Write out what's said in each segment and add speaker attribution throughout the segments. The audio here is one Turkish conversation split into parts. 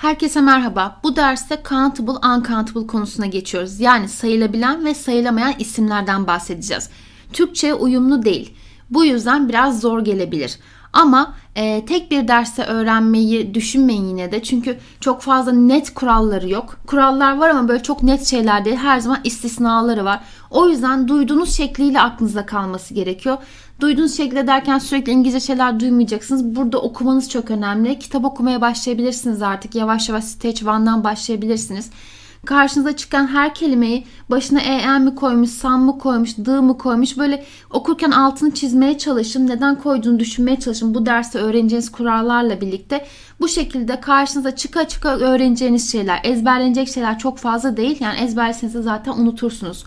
Speaker 1: Herkese merhaba. Bu derste countable uncountable konusuna geçiyoruz. Yani sayılabilen ve sayılamayan isimlerden bahsedeceğiz. Türkçeye uyumlu değil. Bu yüzden biraz zor gelebilir. Ama e, tek bir derse öğrenmeyi düşünmeyin yine de. Çünkü çok fazla net kuralları yok. Kurallar var ama böyle çok net şeyler değil. Her zaman istisnaları var. O yüzden duyduğunuz şekliyle aklınızda kalması gerekiyor. Duyduğunuz şekilde derken sürekli İngilizce şeyler duymayacaksınız. Burada okumanız çok önemli. Kitap okumaya başlayabilirsiniz artık. Yavaş yavaş Stage 1'dan başlayabilirsiniz. Karşınıza çıkan her kelimeyi başına e, en mi koymuş, san mı koymuş, dı mı koymuş böyle okurken altını çizmeye çalışın. Neden koyduğunu düşünmeye çalışın. Bu derste öğreneceğiniz kurallarla birlikte bu şekilde karşınıza çıka çıka öğreneceğiniz şeyler, ezberlenecek şeyler çok fazla değil. Yani ezberleseniz de zaten unutursunuz.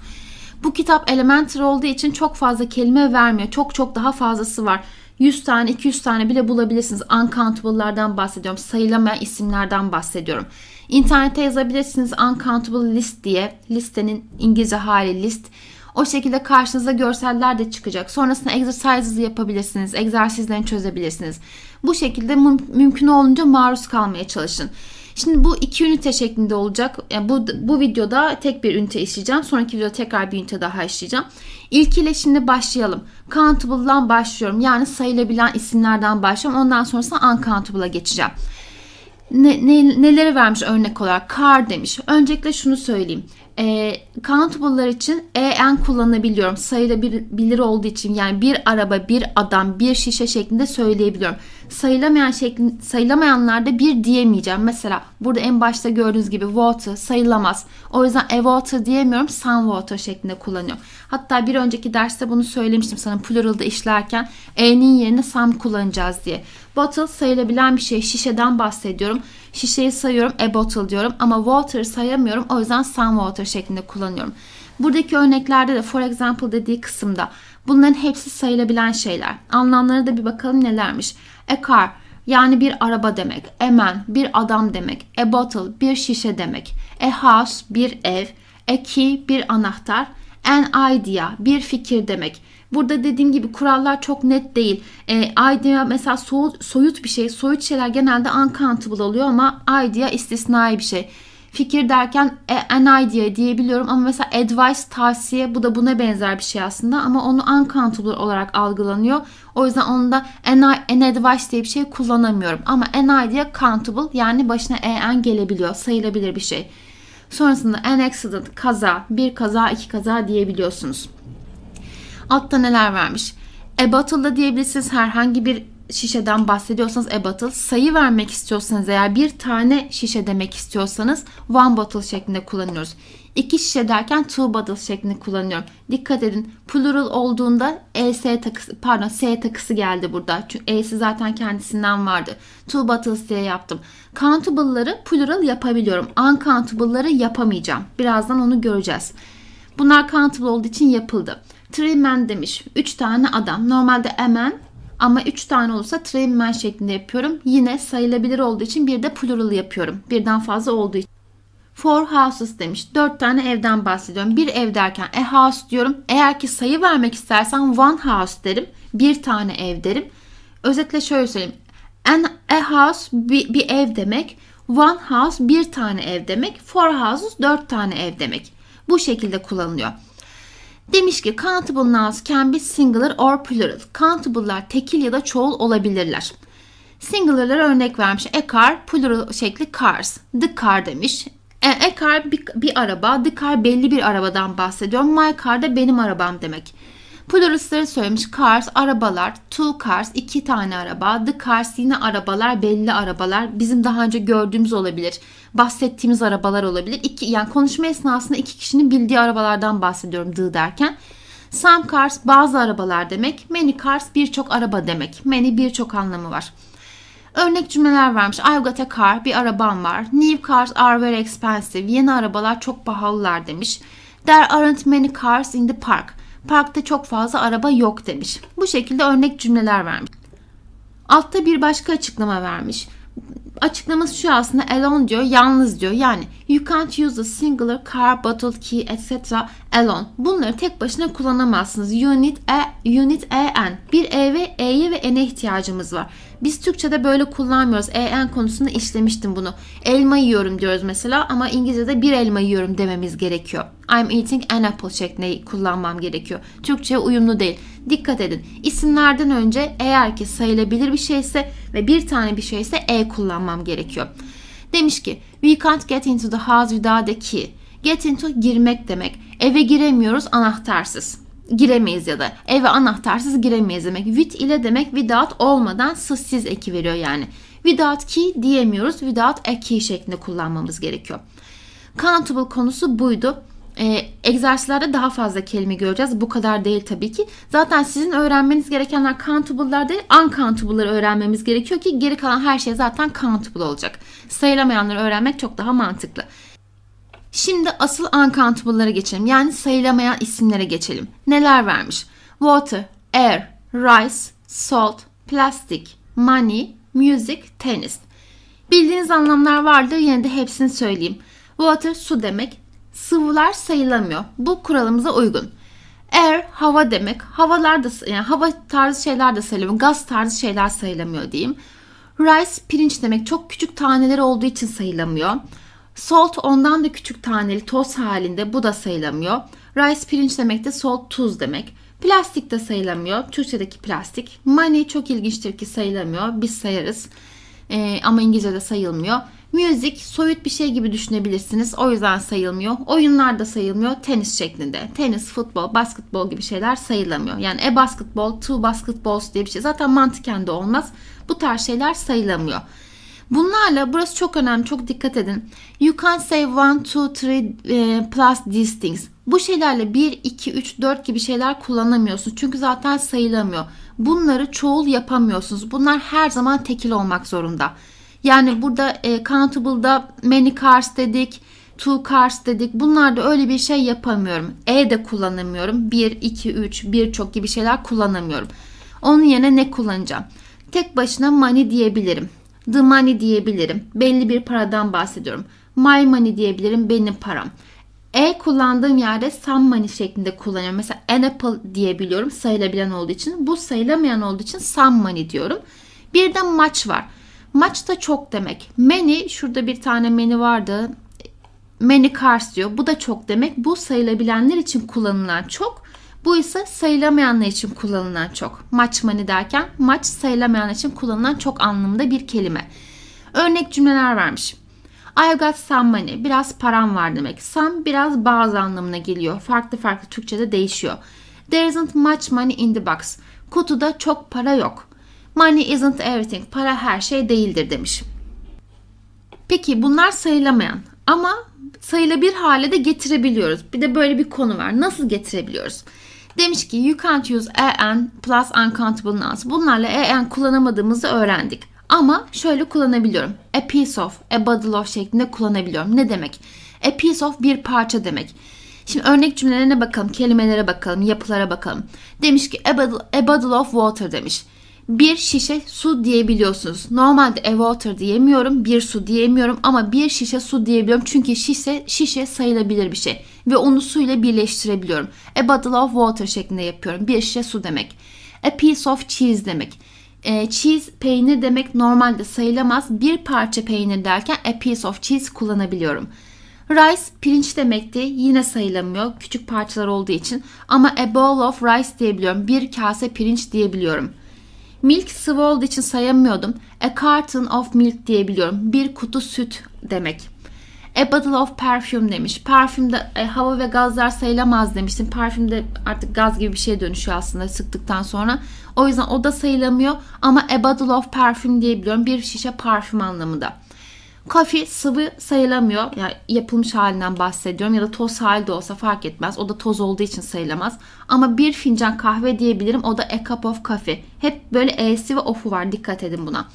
Speaker 1: Bu kitap elementary olduğu için çok fazla kelime vermiyor. Çok çok daha fazlası var. 100 tane 200 tane bile bulabilirsiniz. Uncountable'lardan bahsediyorum. Sayılamayan isimlerden bahsediyorum. İnternete yazabilirsiniz uncountable list diye. Listenin İngilizce hali list. O şekilde karşınıza görseller de çıkacak. Sonrasında egzersizleri yapabilirsiniz. Egzersizlerini çözebilirsiniz. Bu şekilde müm mümkün olunca maruz kalmaya çalışın. Şimdi bu iki ünite şeklinde olacak. Yani e, bu, bu videoda tek bir ünite işleyeceğim. Sonraki videoda tekrar bir ünite daha işleyeceğim. İlkiyle şimdi başlayalım. Countable'dan başlıyorum. Yani sayılabilen isimlerden başlıyorum. Ondan sonrasında uncountable'a geçeceğim ne, ne, neleri vermiş örnek olarak? Car demiş. Öncelikle şunu söyleyeyim. Ee, e, countable'lar için en kullanabiliyorum. Sayılabilir olduğu için yani bir araba, bir adam, bir şişe şeklinde söyleyebiliyorum. Sayılamayan şekli, sayılamayanlarda bir diyemeyeceğim. Mesela burada en başta gördüğünüz gibi water sayılamaz. O yüzden a e water diyemiyorum. Some water şeklinde kullanıyorum. Hatta bir önceki derste bunu söylemiştim sana plural'da işlerken e'nin yerine some kullanacağız diye. Bottle sayılabilen bir şey. Şişeden bahsediyorum. Şişeyi sayıyorum a bottle diyorum ama water sayamıyorum. O yüzden some water şeklinde kullanıyorum. Buradaki örneklerde de for example dediği kısımda bunların hepsi sayılabilen şeyler. Anlamlarına da bir bakalım nelermiş. A car yani bir araba demek. A man bir adam demek. A bottle bir şişe demek. A house bir ev. A key bir anahtar. An idea bir fikir demek. Burada dediğim gibi kurallar çok net değil. E, idea mesela so, soyut bir şey. Soyut şeyler genelde uncountable oluyor ama idea istisnai bir şey. Fikir derken e, an idea diyebiliyorum ama mesela advice tavsiye bu da buna benzer bir şey aslında ama onu uncountable olarak algılanıyor. O yüzden onu da an, an advice diye bir şey kullanamıyorum. Ama an idea countable yani başına en gelebiliyor. Sayılabilir bir şey. Sonrasında an accident kaza, bir kaza, iki kaza diyebiliyorsunuz. Altta neler vermiş? A da diyebilirsiniz herhangi bir şişeden bahsediyorsanız a bottle. Sayı vermek istiyorsanız eğer bir tane şişe demek istiyorsanız one bottle şeklinde kullanıyoruz. İki şişe derken two bottle şeklinde kullanıyorum. Dikkat edin plural olduğunda es takısı pardon s takısı geldi burada. Çünkü e'si zaten kendisinden vardı. Two bottles diye yaptım. Countable'ları plural yapabiliyorum. Uncountable'ları yapamayacağım. Birazdan onu göreceğiz. Bunlar countable olduğu için yapıldı. Three men demiş. üç tane adam. Normalde a man ama üç tane olursa three men şeklinde yapıyorum. Yine sayılabilir olduğu için bir de plural yapıyorum. Birden fazla olduğu için. Four houses demiş. Dört tane evden bahsediyorum. Bir ev derken a house diyorum. Eğer ki sayı vermek istersen one house derim. Bir tane ev derim. Özetle şöyle söyleyeyim. An a house bir, bir ev demek. One house bir tane ev demek. Four houses dört tane ev demek. Bu şekilde kullanılıyor. Demiş ki countable nouns can be singular or plural. Countable'lar tekil ya da çoğul olabilirler. Singular'lara örnek vermiş. A e car, plural şekli cars. The car demiş. E, a e car bir, bir araba. The car belli bir arabadan bahsediyorum. My car da benim arabam demek. Pluralistleri söylemiş cars, arabalar, two cars, iki tane araba, the cars yine arabalar, belli arabalar. Bizim daha önce gördüğümüz olabilir. Bahsettiğimiz arabalar olabilir. İki, yani konuşma esnasında iki kişinin bildiği arabalardan bahsediyorum the derken. Some cars bazı arabalar demek. Many cars birçok araba demek. Many birçok anlamı var. Örnek cümleler vermiş. I've got a car. Bir arabam var. New cars are very expensive. Yeni arabalar çok pahalılar demiş. There aren't many cars in the park. Parkta çok fazla araba yok demiş. Bu şekilde örnek cümleler vermiş. Altta bir başka açıklama vermiş açıklaması şu aslında alone diyor yalnız diyor. Yani you can't use a singular car, bottle, key etc. alone. Bunları tek başına kullanamazsınız. You need a, you need a and. Bir e ve e'ye ve n'e ihtiyacımız var. Biz Türkçe'de böyle kullanmıyoruz. En konusunda işlemiştim bunu. Elma yiyorum diyoruz mesela ama İngilizce'de bir elma yiyorum dememiz gerekiyor. I'm eating an apple şeklinde kullanmam gerekiyor. Türkçe'ye uyumlu değil. Dikkat edin. İsimlerden önce eğer ki sayılabilir bir şeyse ve bir tane bir şeyse e kullan kullanmam gerekiyor. Demiş ki we can't get into the house without a key. Get into girmek demek. Eve giremiyoruz anahtarsız. Giremeyiz ya da eve anahtarsız giremeyiz demek. With ile demek without olmadan sızsız eki veriyor yani. Without key diyemiyoruz. Without a key şeklinde kullanmamız gerekiyor. Countable konusu buydu e, egzersizlerde daha fazla kelime göreceğiz. Bu kadar değil tabii ki. Zaten sizin öğrenmeniz gerekenler countable'lar değil, uncountable'ları öğrenmemiz gerekiyor ki geri kalan her şey zaten countable olacak. Sayılamayanları öğrenmek çok daha mantıklı. Şimdi asıl uncountable'lara geçelim. Yani sayılamayan isimlere geçelim. Neler vermiş? Water, air, rice, salt, plastic, money, music, tennis. Bildiğiniz anlamlar vardı Yine de hepsini söyleyeyim. Water su demek sıvılar sayılamıyor. Bu kuralımıza uygun. Air hava demek. Havalar da yani hava tarzı şeyler de sayılamıyor. Gaz tarzı şeyler sayılamıyor diyeyim. Rice pirinç demek. Çok küçük taneler olduğu için sayılamıyor. Salt ondan da küçük taneli toz halinde bu da sayılamıyor. Rice pirinç demek de salt tuz demek. Plastik de sayılamıyor. Türkçedeki plastik. Money çok ilginçtir ki sayılamıyor. Biz sayarız. Ee, ama İngilizce'de sayılmıyor. Müzik soyut bir şey gibi düşünebilirsiniz. O yüzden sayılmıyor. Oyunlar da sayılmıyor. Tenis şeklinde. Tenis, futbol, basketbol gibi şeyler sayılamıyor. Yani e basketbol, two basketballs diye bir şey. Zaten mantıken de olmaz. Bu tarz şeyler sayılamıyor. Bunlarla burası çok önemli. Çok dikkat edin. You can say one, two, three e, plus these things. Bu şeylerle 1, 2, 3, 4 gibi şeyler kullanamıyorsunuz. Çünkü zaten sayılamıyor. Bunları çoğul yapamıyorsunuz. Bunlar her zaman tekil olmak zorunda. Yani burada e, Countable'da many cars dedik, two cars dedik. Bunlarda öyle bir şey yapamıyorum. E de kullanamıyorum. 1, 2, 3, birçok gibi şeyler kullanamıyorum. Onun yerine ne kullanacağım? Tek başına money diyebilirim. The money diyebilirim. Belli bir paradan bahsediyorum. My money diyebilirim. Benim param. E kullandığım yerde some money şeklinde kullanıyorum. Mesela an apple diyebiliyorum sayılabilen olduğu için. Bu sayılamayan olduğu için some money diyorum. Bir de much var. Maçta çok demek. Many şurada bir tane many vardı. Many cars diyor. Bu da çok demek. Bu sayılabilenler için kullanılan çok. Bu ise sayılamayanlar için kullanılan çok. Maç money derken maç sayılamayanlar için kullanılan çok anlamında bir kelime. Örnek cümleler vermiş. I've got some money. Biraz param var demek. Some biraz bazı anlamına geliyor. Farklı farklı Türkçe'de değişiyor. There isn't much money in the box. Kutuda çok para yok. Money isn't everything. Para her şey değildir demiş. Peki bunlar sayılamayan ama sayılabilir hale de getirebiliyoruz. Bir de böyle bir konu var. Nasıl getirebiliyoruz? Demiş ki you can't use an plus uncountable nouns. Bunlarla an kullanamadığımızı öğrendik. Ama şöyle kullanabiliyorum. A piece of, a bottle of şeklinde kullanabiliyorum. Ne demek? A piece of bir parça demek. Şimdi örnek cümlelerine bakalım, kelimelere bakalım, yapılara bakalım. Demiş ki a bottle, a bottle of water demiş bir şişe su diyebiliyorsunuz. Normalde a e water diyemiyorum, bir su diyemiyorum ama bir şişe su diyebiliyorum. Çünkü şişe, şişe sayılabilir bir şey ve onu suyla birleştirebiliyorum. A bottle of water şeklinde yapıyorum. Bir şişe su demek. A piece of cheese demek. E, cheese peynir demek normalde sayılamaz. Bir parça peynir derken a piece of cheese kullanabiliyorum. Rice pirinç demekti. Yine sayılamıyor. Küçük parçalar olduğu için. Ama a bowl of rice diyebiliyorum. Bir kase pirinç diyebiliyorum. Milk Svold için sayamıyordum. A carton of milk diyebiliyorum. Bir kutu süt demek. A bottle of perfume demiş. Parfümde e, hava ve gazlar sayılamaz demiştim. Parfümde artık gaz gibi bir şeye dönüşüyor aslında sıktıktan sonra. O yüzden o da sayılamıyor ama a bottle of perfume diyebiliyorum. Bir şişe parfüm anlamında. Kafi sıvı sayılamıyor. Yani yapılmış halinden bahsediyorum ya da toz halde olsa fark etmez. O da toz olduğu için sayılamaz. Ama bir fincan kahve diyebilirim. O da a cup of coffee. Hep böyle e'si ve of'u var. Dikkat edin buna.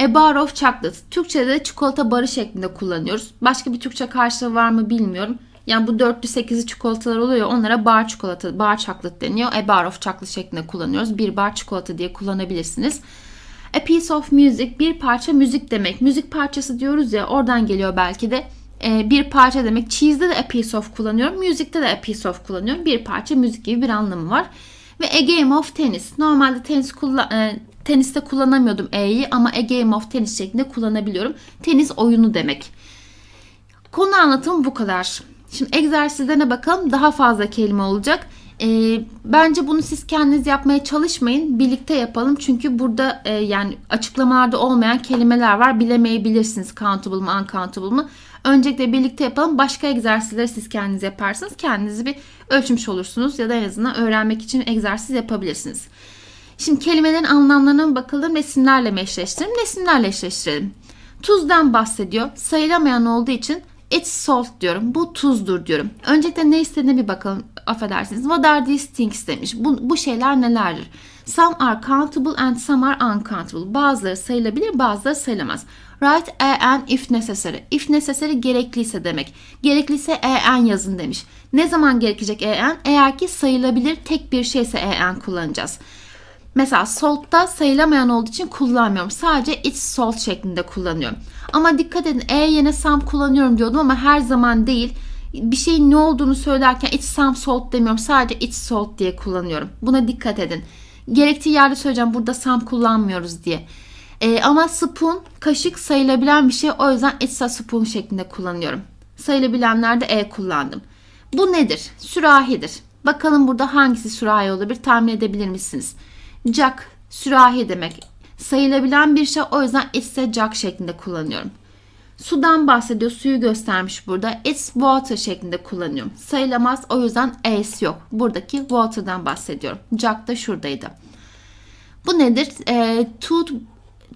Speaker 1: A bar of chocolate. Türkçe'de de çikolata barı şeklinde kullanıyoruz. Başka bir Türkçe karşılığı var mı bilmiyorum. Yani bu 4'lü 8'li çikolatalar oluyor. Onlara bar çikolata, bar chocolate deniyor. A bar of chocolate şeklinde kullanıyoruz. Bir bar çikolata diye kullanabilirsiniz. A piece of music bir parça müzik demek. Müzik parçası diyoruz ya oradan geliyor belki de e, bir parça demek. Cheese'de de a piece of kullanıyorum. Müzikte de a piece of kullanıyorum. Bir parça müzik gibi bir anlamı var. Ve a game of tennis. Normalde tenis kullan e, teniste kullanamıyordum e'yi ama a game of tennis şeklinde kullanabiliyorum. Tenis oyunu demek. Konu anlatım bu kadar. Şimdi egzersizlerine bakalım. Daha fazla kelime olacak. E, bence bunu siz kendiniz yapmaya çalışmayın. Birlikte yapalım. Çünkü burada e, yani açıklamalarda olmayan kelimeler var. Bilemeyebilirsiniz countable mı uncountable mı. Öncelikle birlikte yapalım. Başka egzersizleri siz kendiniz yaparsınız. Kendinizi bir ölçmüş olursunuz ya da en azından öğrenmek için egzersiz yapabilirsiniz. Şimdi kelimelerin anlamlarına bakalım. Resimlerle mi eşleştirelim? Resimlerle eşleştirelim. Tuzdan bahsediyor. Sayılamayan olduğu için it's salt diyorum. Bu tuzdur diyorum. Öncelikle ne istediğine bir bakalım affedersiniz. What are these things demiş. Bu, bu şeyler nelerdir? Some are countable and some are uncountable. Bazıları sayılabilir, bazıları sayılamaz. Write a an if necessary. If necessary gerekliyse demek. Gerekliyse a an yazın demiş. Ne zaman gerekecek a an? Eğer ki sayılabilir tek bir şeyse a an kullanacağız. Mesela salt'ta sayılamayan olduğu için kullanmıyorum. Sadece iç salt şeklinde kullanıyorum. Ama dikkat edin e yerine some kullanıyorum diyordum ama her zaman değil bir şeyin ne olduğunu söylerken it's some salt demiyorum. Sadece it's salt diye kullanıyorum. Buna dikkat edin. Gerektiği yerde söyleyeceğim. Burada some kullanmıyoruz diye. E, ama spoon kaşık sayılabilen bir şey. O yüzden it's a spoon şeklinde kullanıyorum. Sayılabilenlerde e kullandım. Bu nedir? Sürahidir. Bakalım burada hangisi sürahi olabilir tahmin edebilir misiniz? Jack sürahi demek. Sayılabilen bir şey o yüzden it's a jack şeklinde kullanıyorum. Sudan bahsediyor. Suyu göstermiş burada. It's water şeklinde kullanıyorum. Sayılamaz. O yüzden as yok. Buradaki water'dan bahsediyorum. Jack da şuradaydı. Bu nedir? E, tooth,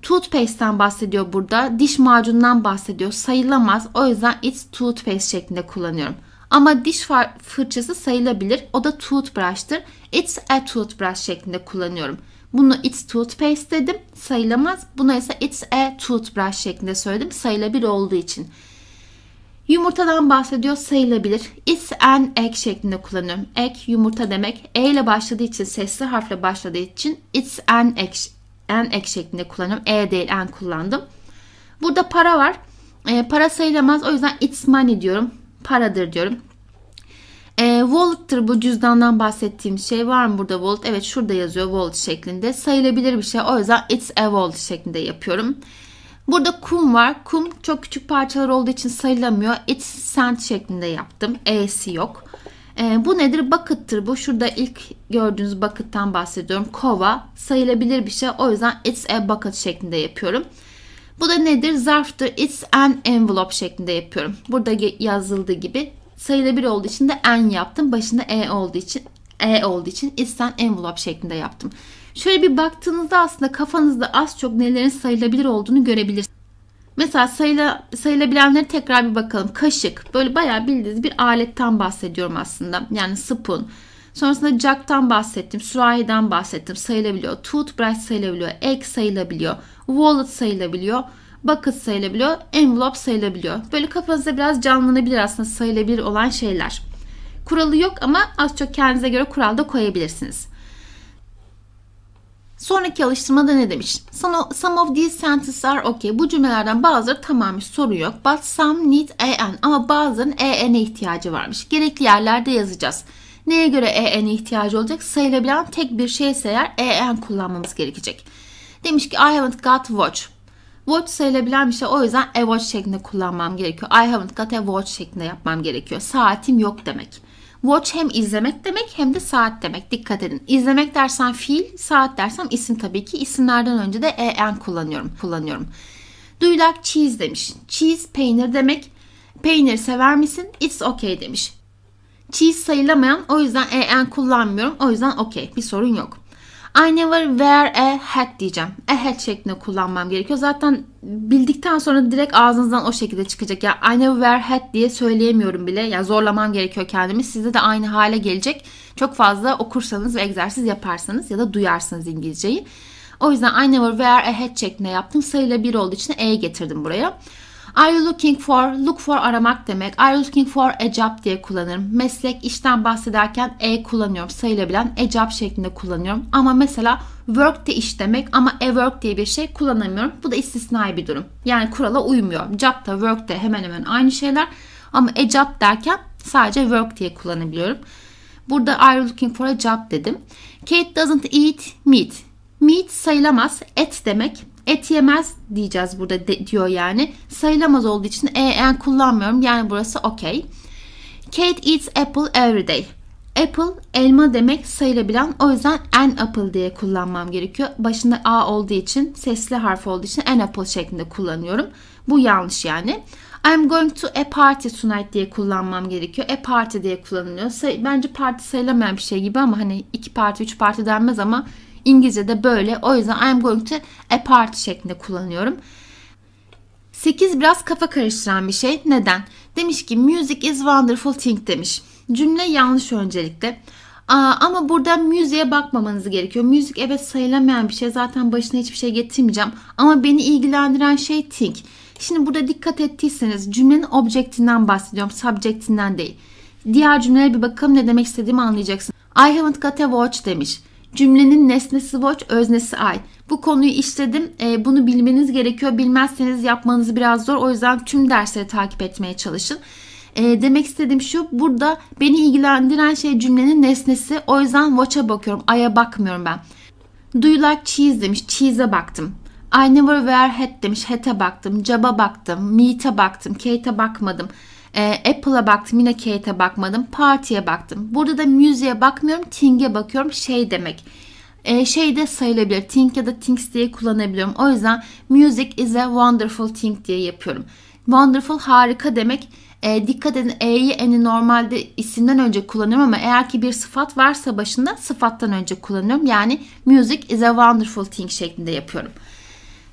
Speaker 1: toothpaste'den bahsediyor burada. Diş macunundan bahsediyor. Sayılamaz. O yüzden it's toothpaste şeklinde kullanıyorum. Ama diş fırçası sayılabilir. O da toothbrush'tır. It's a toothbrush şeklinde kullanıyorum. Bunu it's toothpaste dedim. Sayılamaz. Buna ise it's a toothbrush şeklinde söyledim. Sayılabilir olduğu için. Yumurtadan bahsediyor sayılabilir. It's an egg şeklinde kullanıyorum. Egg yumurta demek. E ile başladığı için sesli harfle başladığı için it's an egg, an egg şeklinde kullanıyorum. E değil an kullandım. Burada para var. E, para sayılamaz. O yüzden it's money diyorum. Paradır diyorum. E, wallet'tır bu cüzdandan bahsettiğim şey. Var mı burada wallet? Evet şurada yazıyor wallet şeklinde. Sayılabilir bir şey. O yüzden it's a wallet şeklinde yapıyorum. Burada kum var. Kum çok küçük parçalar olduğu için sayılamıyor. It's sand şeklinde yaptım. E'si yok. E, bu nedir? Bucket'tır bu. Şurada ilk gördüğünüz bucket'tan bahsediyorum. Kova sayılabilir bir şey. O yüzden it's a bucket şeklinde yapıyorum. Bu da nedir? Zarftır. It's an envelope şeklinde yapıyorum. Burada yazıldığı gibi sayıda bir olduğu için de en yaptım. Başında e olduğu için e olduğu için isten envelope şeklinde yaptım. Şöyle bir baktığınızda aslında kafanızda az çok nelerin sayılabilir olduğunu görebilirsiniz. Mesela sayıla, sayılabilenleri tekrar bir bakalım. Kaşık. Böyle bayağı bildiğiniz bir aletten bahsediyorum aslında. Yani spoon. Sonrasında jack'tan bahsettim. Sürahiden bahsettim. Sayılabiliyor. Toothbrush sayılabiliyor. Egg sayılabiliyor. Wallet sayılabiliyor bucket sayılabiliyor, envelope sayılabiliyor. Böyle kafanızda biraz canlanabilir aslında sayılabilir olan şeyler. Kuralı yok ama az çok kendinize göre kural da koyabilirsiniz. Sonraki alıştırmada ne demiş? Some of these sentences are okay. Bu cümlelerden bazıları tamammış soru yok. But some need an ama bazılarının en ihtiyacı varmış. Gerekli yerlerde yazacağız. Neye göre en ihtiyacı olacak? Sayılabilen tek bir şeyse eğer en kullanmamız gerekecek. Demiş ki I haven't got watch watch sayılabilen bir şey. O yüzden a e watch şeklinde kullanmam gerekiyor. I haven't got a watch şeklinde yapmam gerekiyor. Saatim yok demek. Watch hem izlemek demek hem de saat demek. Dikkat edin. İzlemek dersen fiil, saat dersem isim tabii ki. İsimlerden önce de e, en kullanıyorum. kullanıyorum. Do cheese demiş. Cheese peynir demek. Peynir sever misin? It's okay demiş. Cheese sayılamayan o yüzden e, en kullanmıyorum. O yüzden okay. Bir sorun yok. I never wear a hat diyeceğim. A hat şeklinde kullanmam gerekiyor. Zaten bildikten sonra direkt ağzınızdan o şekilde çıkacak. Ya yani I never wear hat diye söyleyemiyorum bile. Ya yani zorlamam gerekiyor kendimi. Sizde de aynı hale gelecek. Çok fazla okursanız ve egzersiz yaparsanız ya da duyarsınız İngilizceyi. O yüzden I never wear a hat şeklinde yaptım. Sayıyla bir olduğu için E getirdim buraya. Are you looking for? Look for aramak demek. Are you looking for a job diye kullanırım. Meslek, işten bahsederken e kullanıyorum. Sayılabilen a e job şeklinde kullanıyorum. Ama mesela work de iş demek ama a e work diye bir şey kullanamıyorum. Bu da istisnai bir durum. Yani kurala uymuyor. Job da work de hemen hemen aynı şeyler. Ama a e job derken sadece work diye kullanabiliyorum. Burada are you looking for a job dedim. Kate doesn't eat meat. Meat sayılamaz. Et demek. Et yemez diyeceğiz burada de, diyor yani. Sayılamaz olduğu için e, en kullanmıyorum. Yani burası okey. Kate eats apple every day. Apple elma demek sayılabilen o yüzden an apple diye kullanmam gerekiyor. Başında a olduğu için sesli harf olduğu için an apple şeklinde kullanıyorum. Bu yanlış yani. I'm going to a party tonight diye kullanmam gerekiyor. A party diye kullanılıyor. Bence parti sayılamayan bir şey gibi ama hani iki parti üç parti denmez ama İngilizce'de böyle. O yüzden I'm going to a party şeklinde kullanıyorum. 8 biraz kafa karıştıran bir şey. Neden? Demiş ki music is wonderful thing demiş. Cümle yanlış öncelikle. Aa, ama burada müziğe bakmamanız gerekiyor. Müzik evet sayılamayan bir şey. Zaten başına hiçbir şey getirmeyeceğim. Ama beni ilgilendiren şey think. Şimdi burada dikkat ettiyseniz cümlenin objektinden bahsediyorum. Subjektinden değil. Diğer cümlelere bir bakalım ne demek istediğimi anlayacaksın. I haven't got a watch demiş. Cümlenin nesnesi watch, öznesi I. Bu konuyu işledim. E, bunu bilmeniz gerekiyor. Bilmezseniz yapmanız biraz zor. O yüzden tüm dersleri takip etmeye çalışın. E, demek istediğim şu. Burada beni ilgilendiren şey cümlenin nesnesi. O yüzden watch'a bakıyorum. I''a bakmıyorum ben. Do you like cheese demiş. Cheese'e baktım. I never wear hat demiş. Hat'e baktım. Job'a baktım. Meat'e baktım. Kate'e bakmadım e, Apple'a baktım yine Kate'e bakmadım. Party'e baktım. Burada da müziğe bakmıyorum. ting'e bakıyorum. Şey demek. E, şey de sayılabilir. ting ya da Things diye kullanabiliyorum. O yüzden music is a wonderful thing diye yapıyorum. Wonderful harika demek. E, dikkat edin E'yi eni normalde isimden önce kullanıyorum ama eğer ki bir sıfat varsa başında sıfattan önce kullanıyorum. Yani music is a wonderful thing şeklinde yapıyorum.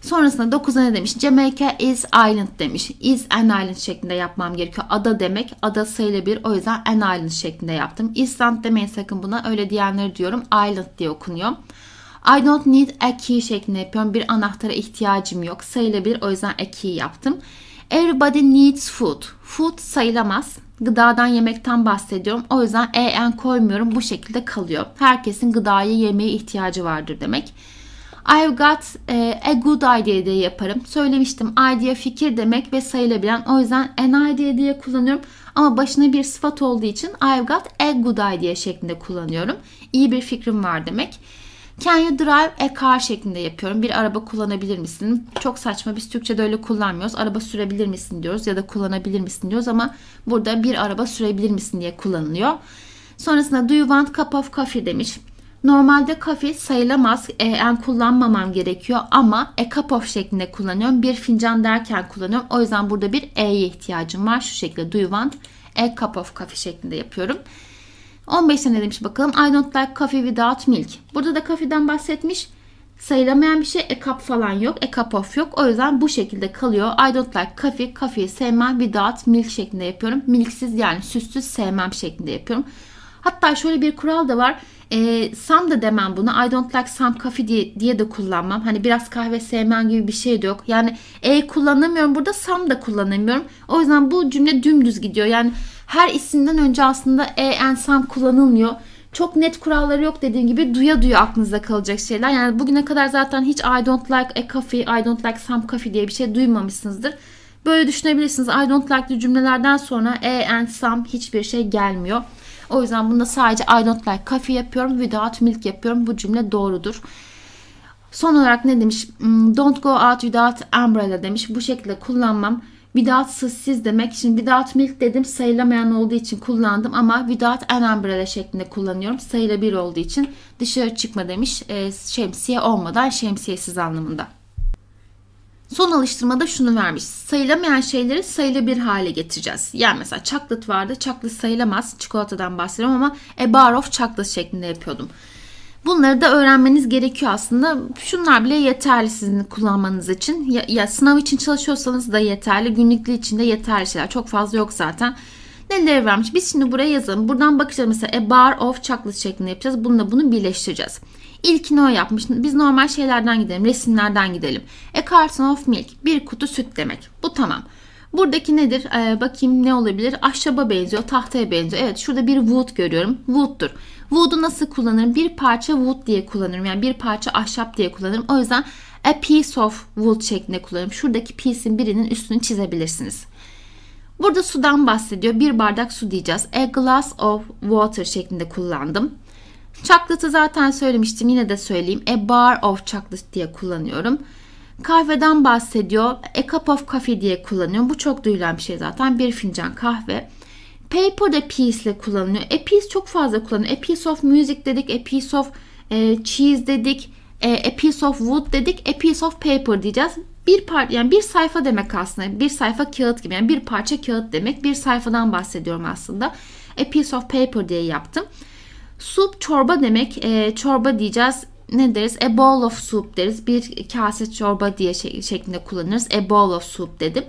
Speaker 1: Sonrasında 9'a ne demiş? Jamaica is island demiş. Is an island şeklinde yapmam gerekiyor. Ada demek. Ada sayılı bir. O yüzden an island şeklinde yaptım. Island demeyin sakın buna. Öyle diyenleri diyorum. Island diye okunuyor. I don't need a key şeklinde yapıyorum. Bir anahtara ihtiyacım yok. Sayılı bir. O yüzden a key yaptım. Everybody needs food. Food sayılamaz. Gıdadan yemekten bahsediyorum. O yüzden en koymuyorum. Bu şekilde kalıyor. Herkesin gıdaya yemeğe ihtiyacı vardır demek. I've got e, a good idea diye yaparım. Söylemiştim idea fikir demek ve sayılabilen. O yüzden an idea diye kullanıyorum. Ama başına bir sıfat olduğu için I've got a good idea şeklinde kullanıyorum. İyi bir fikrim var demek. Can you drive a car şeklinde yapıyorum. Bir araba kullanabilir misin? Çok saçma biz Türkçe'de öyle kullanmıyoruz. Araba sürebilir misin diyoruz ya da kullanabilir misin diyoruz ama burada bir araba sürebilir misin diye kullanılıyor. Sonrasında do you want a cup of coffee demiş. Normalde kafil sayılamaz. E, en kullanmamam gerekiyor ama a e, cup of şeklinde kullanıyorum. Bir fincan derken kullanıyorum. O yüzden burada bir e'ye ihtiyacım var. Şu şekilde do you want a e, cup of coffee şeklinde yapıyorum. 15 tane demiş bakalım. I don't like coffee without milk. Burada da kafeden bahsetmiş. Sayılamayan bir şey a e, cup falan yok. A cup of yok. O yüzden bu şekilde kalıyor. I don't like coffee. Coffee'yi sevmem without milk şeklinde yapıyorum. Milksiz yani süssüz sevmem şeklinde yapıyorum. Hatta şöyle bir kural da var. E, some da demem bunu. I don't like some coffee diye, diye de kullanmam. Hani biraz kahve sevmem gibi bir şey de yok. Yani e kullanamıyorum burada some da kullanamıyorum. O yüzden bu cümle dümdüz gidiyor. Yani her isimden önce aslında e and some kullanılmıyor. Çok net kuralları yok dediğim gibi duya duya aklınızda kalacak şeyler. Yani bugüne kadar zaten hiç I don't like a coffee, I don't like some coffee diye bir şey duymamışsınızdır. Böyle düşünebilirsiniz. I don't like cümlelerden sonra e and some hiçbir şey gelmiyor. O yüzden bunda sadece I don't like coffee yapıyorum. Without milk yapıyorum. Bu cümle doğrudur. Son olarak ne demiş? Hmm, don't go out without umbrella demiş. Bu şekilde kullanmam. Without sızsız demek. Şimdi without milk dedim sayılamayan olduğu için kullandım ama without an umbrella şeklinde kullanıyorum. Sayıla bir olduğu için dışarı çıkma demiş. E, şemsiye olmadan şemsiyesiz anlamında. Son alıştırmada şunu vermiş. Sayılamayan şeyleri bir hale getireceğiz. Yani mesela chocolate vardı. Chocolate sayılamaz. Çikolatadan bahsediyorum ama a e, bar of chocolate şeklinde yapıyordum. Bunları da öğrenmeniz gerekiyor aslında. Şunlar bile yeterli sizin kullanmanız için. Ya, ya sınav için çalışıyorsanız da yeterli. günlükli için de yeterli şeyler. Çok fazla yok zaten. Neleri vermiş? Biz şimdi buraya yazalım. Buradan bakacağız mesela a e, bar of chocolate şeklinde yapacağız. Bununla bunu birleştireceğiz. İlkini o yapmış. Biz normal şeylerden gidelim. Resimlerden gidelim. A e, carton of milk. Bir kutu süt demek. Bu tamam. Buradaki nedir? Ee, bakayım ne olabilir? Ahşaba benziyor, tahtaya benziyor. Evet şurada bir wood görüyorum. Wood'dur. Wood'u nasıl kullanırım? Bir parça wood diye kullanırım. Yani bir parça ahşap diye kullanırım. O yüzden a piece of wood şeklinde kullanırım. Şuradaki piece'in birinin üstünü çizebilirsiniz. Burada sudan bahsediyor. Bir bardak su diyeceğiz. A glass of water şeklinde kullandım. Chocolate'ı zaten söylemiştim yine de söyleyeyim. A bar of chocolate diye kullanıyorum. Kahveden bahsediyor. A cup of coffee diye kullanıyorum. Bu çok duyulan bir şey zaten. Bir fincan kahve. Paper de piece ile kullanılıyor. A piece çok fazla kullanılıyor. A piece of music dedik. A piece of e, cheese dedik. E, a piece of wood dedik. A piece of paper diyeceğiz. Bir par yani bir sayfa demek aslında. Bir sayfa kağıt gibi. Yani bir parça kağıt demek. Bir sayfadan bahsediyorum aslında. A piece of paper diye yaptım. Soup çorba demek. E, çorba diyeceğiz. Ne deriz? A bowl of soup deriz. Bir kase çorba diye şey, şeklinde kullanırız. A bowl of soup dedim.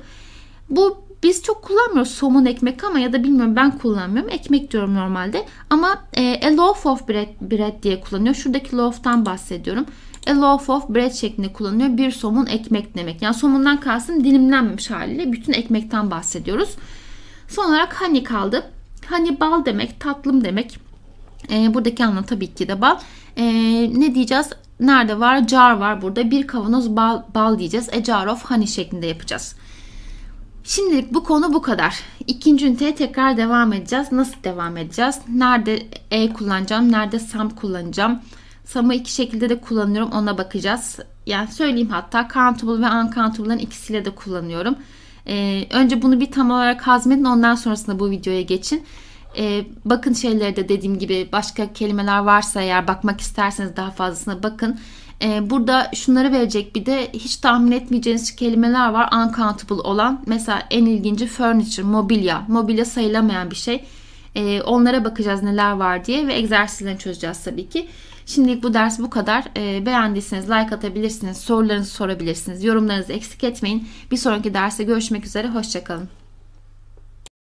Speaker 1: Bu biz çok kullanmıyoruz somun ekmek ama ya da bilmiyorum ben kullanmıyorum. Ekmek diyorum normalde. Ama e, a loaf of bread, bread diye kullanıyor. Şuradaki loaf'tan bahsediyorum. A loaf of bread şeklinde kullanıyor. Bir somun ekmek demek. Yani somundan kalsın dilimlenmemiş haliyle bütün ekmekten bahsediyoruz. Son olarak hani kaldı. Hani bal demek, tatlım demek. E, buradaki anlam tabii ki de bal. E, ne diyeceğiz? Nerede var? Jar var burada. Bir kavanoz bal, bal diyeceğiz. A e, jar of honey şeklinde yapacağız. Şimdilik bu konu bu kadar. İkinci üniteye tekrar devam edeceğiz. Nasıl devam edeceğiz? Nerede e kullanacağım? Nerede sam kullanacağım? Sam'ı iki şekilde de kullanıyorum. Ona bakacağız. Yani söyleyeyim hatta countable ve uncountable'ların ikisiyle de kullanıyorum. Ee, önce bunu bir tam olarak hazmedin. Ondan sonrasında bu videoya geçin. E, bakın şeylere de dediğim gibi başka kelimeler varsa eğer bakmak isterseniz daha fazlasına bakın. E, burada şunları verecek bir de hiç tahmin etmeyeceğiniz kelimeler var uncountable olan. Mesela en ilginci furniture, mobilya. Mobilya sayılamayan bir şey. E, onlara bakacağız neler var diye ve egzersizlerini çözeceğiz tabii ki. Şimdilik bu ders bu kadar. E, beğendiyseniz like atabilirsiniz, sorularınızı sorabilirsiniz. Yorumlarınızı eksik etmeyin. Bir sonraki derste görüşmek üzere, hoşçakalın.